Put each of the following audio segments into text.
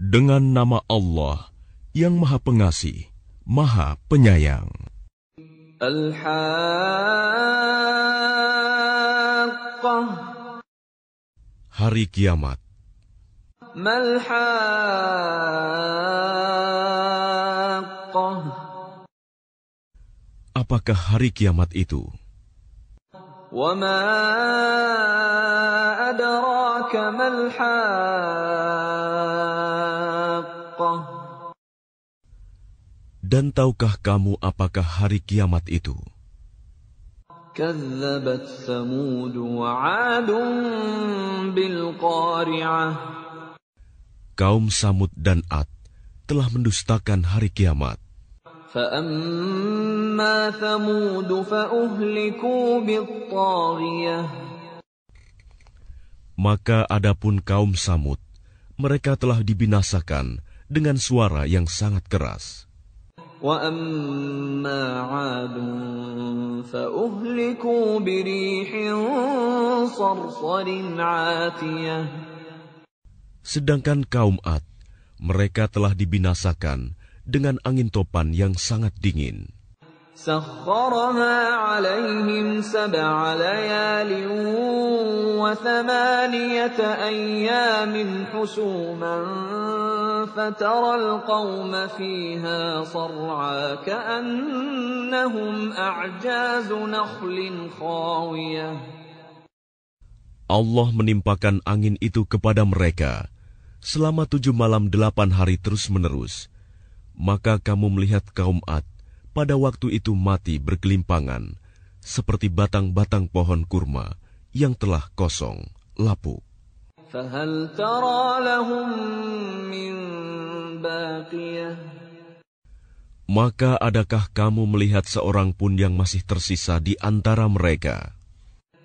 Dengan nama Allah yang Maha Pengasih, Maha Penyayang. al Hari kiamat. Apakah hari kiamat itu? وما أدراك ما الحاقة Dan tahukah kamu apakah hari kiamat itu? كذبت ثمود وعاد بالقارعة Kaum Samud dan Ad telah mendustakan hari kiamat. فأما ثمود فأهلكوا بالطاغية Maka adapun kaum Samud, mereka telah dibinasakan dengan suara yang sangat keras. Sedangkan kaum Ad, mereka telah dibinasakan dengan angin topan yang sangat dingin. Allah menimpakan angin itu kepada mereka selama tujuh malam delapan hari terus-menerus, maka kamu melihat kaum Ad pada waktu itu mati bergelimpangan, seperti batang-batang pohon kurma yang telah kosong, lapuk. Maka adakah kamu melihat seorang pun yang masih tersisa di antara mereka?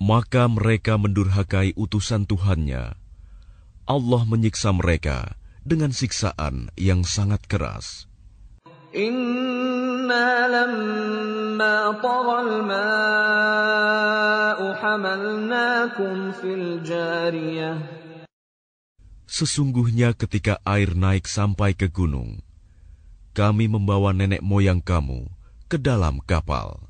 maka mereka mendurhakai utusan Tuhannya. Allah menyiksa mereka dengan siksaan yang sangat keras. Sesungguhnya ketika air naik sampai ke gunung, kami membawa nenek moyang kamu ke dalam kapal.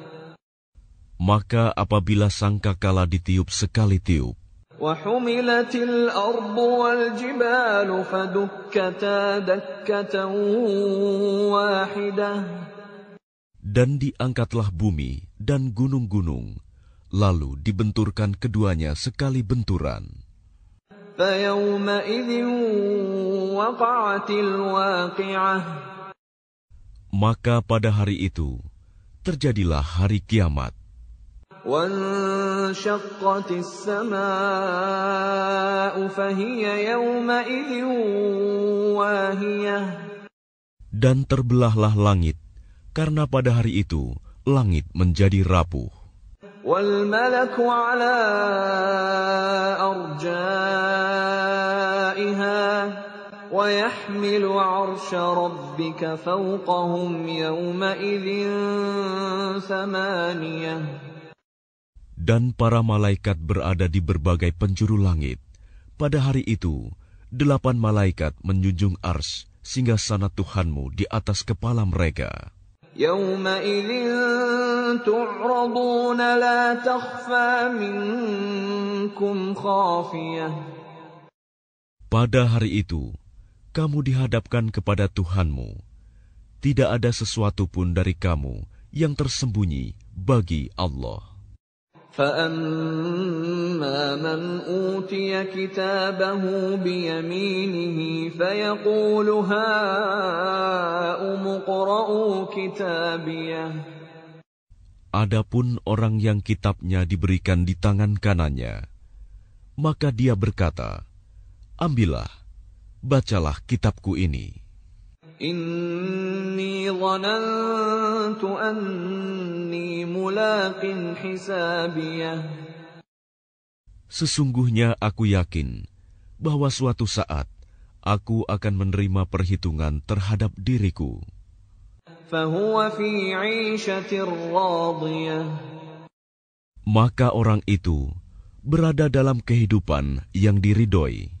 maka apabila sangkakala ditiup sekali tiup, dan diangkatlah bumi dan gunung-gunung, lalu dibenturkan keduanya sekali benturan. Maka pada hari itu terjadilah hari kiamat. وانشقت السماء فهي يومئذ واهية Dan terbelahlah langit, karena pada hari itu langit menjadi rapuh dan para malaikat berada di berbagai penjuru langit. Pada hari itu, delapan malaikat menjunjung ars sehingga sana Tuhanmu di atas kepala mereka. Pada hari itu, kamu dihadapkan kepada Tuhanmu. Tidak ada sesuatu pun dari kamu yang tersembunyi bagi Allah. فأما من أوتي كتابه بيمينه فيقول هاؤم اقرءوا Adapun orang yang kitabnya diberikan di tangan kanannya, maka dia berkata, Ambillah, bacalah kitabku ini. Inni ظننت anni mulakin hisabiyah. Sesungguhnya aku yakin bahwa suatu saat aku akan menerima perhitungan terhadap diriku. Maka orang itu berada dalam kehidupan yang diridoi.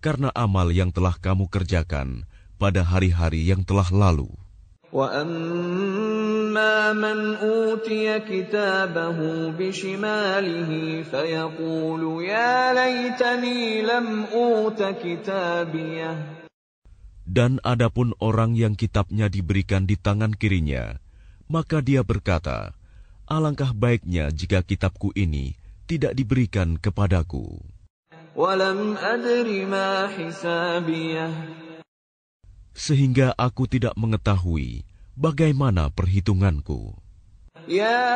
karena amal yang telah kamu kerjakan pada hari-hari yang telah lalu. Ya Dan adapun orang yang kitabnya diberikan di tangan kirinya, maka dia berkata, Alangkah baiknya jika kitabku ini tidak diberikan kepadaku. Sehingga aku tidak mengetahui bagaimana perhitunganku. Ya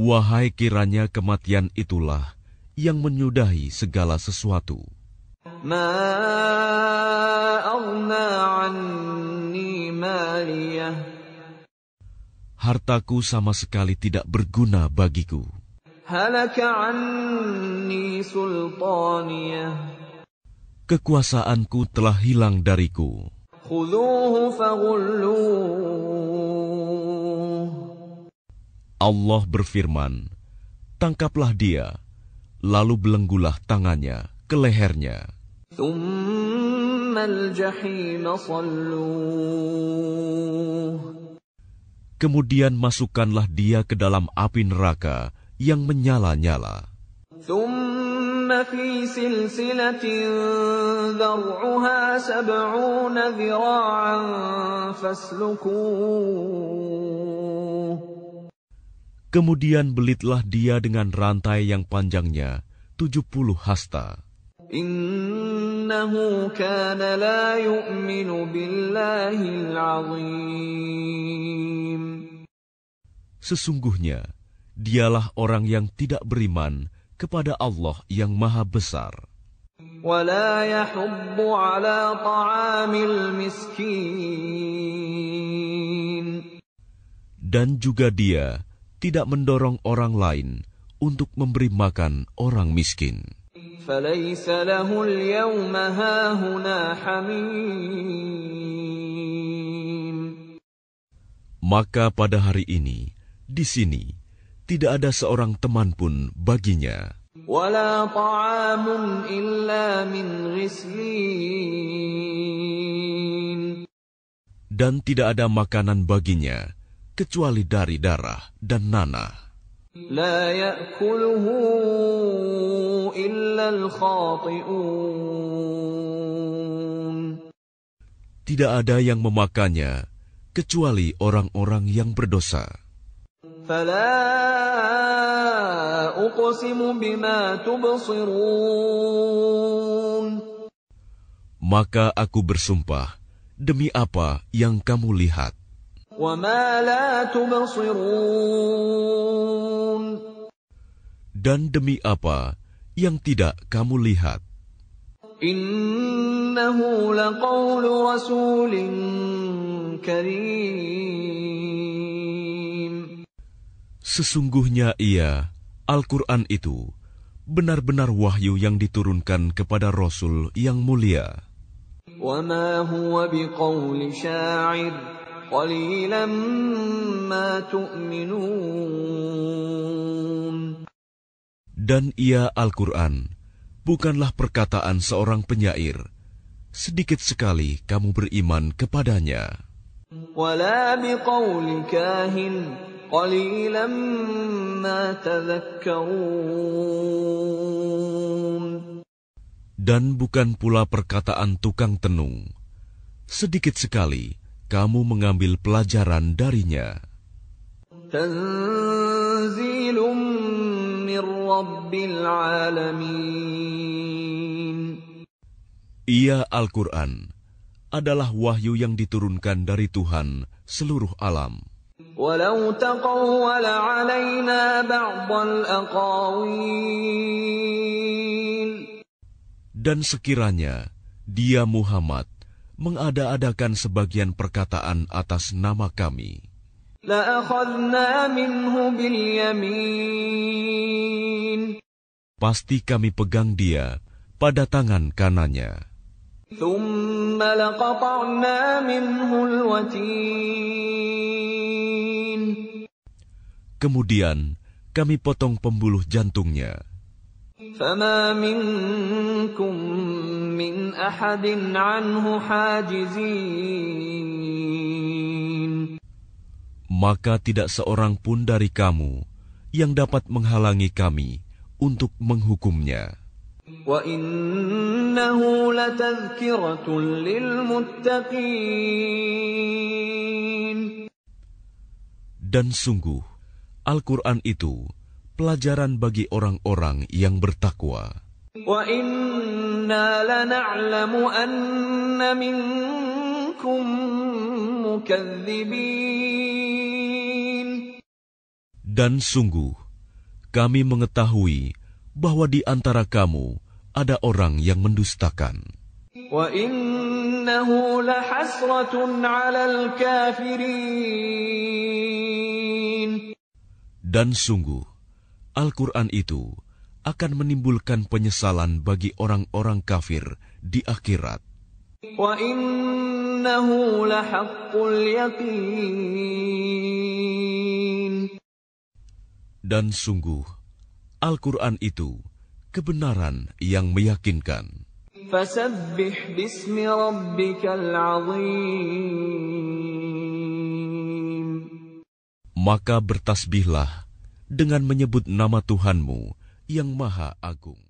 Wahai kiranya kematian itulah yang menyudahi segala sesuatu. hartaku sama sekali tidak berguna bagiku. Kekuasaanku telah hilang dariku. Allah berfirman, Tangkaplah dia, lalu belenggulah tangannya ke lehernya kemudian masukkanlah dia ke dalam api neraka yang menyala-nyala. Kemudian belitlah dia dengan rantai yang panjangnya 70 hasta. Innahu kana la yu'minu billahi al Sesungguhnya, dialah orang yang tidak beriman kepada Allah yang maha besar. dan juga dia tidak mendorong orang lain untuk memberi makan orang miskin. Maka pada hari ini, di sini tidak ada seorang teman pun baginya. dan tidak ada makanan baginya kecuali dari darah dan nanah. Tidak ada yang memakannya kecuali orang-orang yang berdosa. Maka aku bersumpah demi apa yang kamu lihat Dan demi apa yang tidak kamu lihat Innahu rasulin Sesungguhnya ia, Al-Quran itu, benar-benar wahyu yang diturunkan kepada Rasul yang mulia. Dan ia Al-Quran, bukanlah perkataan seorang penyair. Sedikit sekali kamu beriman kepadanya. Dan bukan pula perkataan tukang tenung. Sedikit sekali kamu mengambil pelajaran darinya. Ia Al-Quran adalah wahyu yang diturunkan dari Tuhan seluruh alam. ولو تقول علينا بعض الأقاويل Dan sekiranya dia Muhammad mengada-adakan sebagian perkataan atas nama kami. Pasti kami pegang dia pada tangan kanannya. Kemudian kami potong pembuluh jantungnya. Maka tidak seorang pun dari kamu yang dapat menghalangi kami untuk menghukumnya. Dan sungguh, Al-Quran itu pelajaran bagi orang-orang yang bertakwa. Dan sungguh, kami mengetahui bahwa di antara kamu ada orang yang mendustakan. Dan sungguh, Al-Quran itu akan menimbulkan penyesalan bagi orang-orang kafir di akhirat. Dan sungguh, Al-Quran itu kebenaran yang meyakinkan. Fasabbih bismi rabbikal azim maka bertasbihlah dengan menyebut nama Tuhanmu yang Maha Agung.